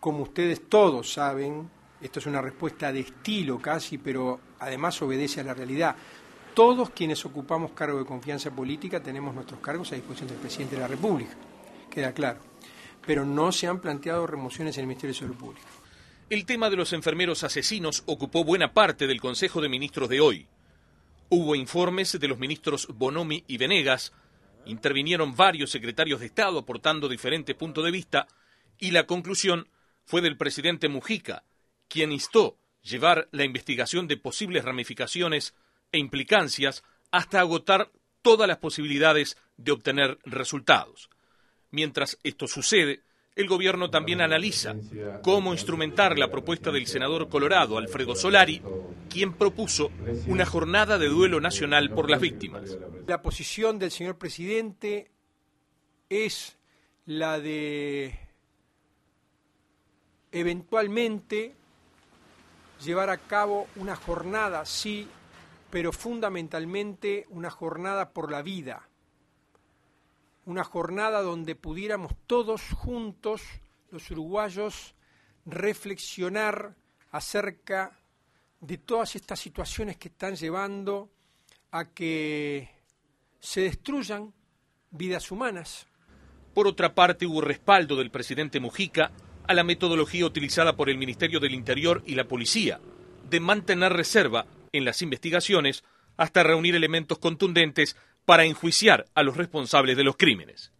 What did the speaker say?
Como ustedes todos saben, esto es una respuesta de estilo casi, pero además obedece a la realidad. Todos quienes ocupamos cargo de confianza política tenemos nuestros cargos a disposición del presidente de la República, queda claro. Pero no se han planteado remociones en el Ministerio de Salud Pública. El tema de los enfermeros asesinos ocupó buena parte del Consejo de Ministros de hoy. Hubo informes de los ministros Bonomi y Venegas, intervinieron varios secretarios de Estado aportando diferentes puntos de vista y la conclusión fue del presidente Mujica, quien instó llevar la investigación de posibles ramificaciones e implicancias hasta agotar todas las posibilidades de obtener resultados. Mientras esto sucede, el gobierno también analiza cómo instrumentar la propuesta del senador colorado Alfredo Solari, quien propuso una jornada de duelo nacional por las víctimas. La posición del señor presidente es la de eventualmente llevar a cabo una jornada, sí, pero fundamentalmente una jornada por la vida, una jornada donde pudiéramos todos juntos, los uruguayos, reflexionar acerca de todas estas situaciones que están llevando a que se destruyan vidas humanas. Por otra parte, hubo respaldo del presidente Mujica a la metodología utilizada por el Ministerio del Interior y la Policía, de mantener reserva en las investigaciones hasta reunir elementos contundentes para enjuiciar a los responsables de los crímenes.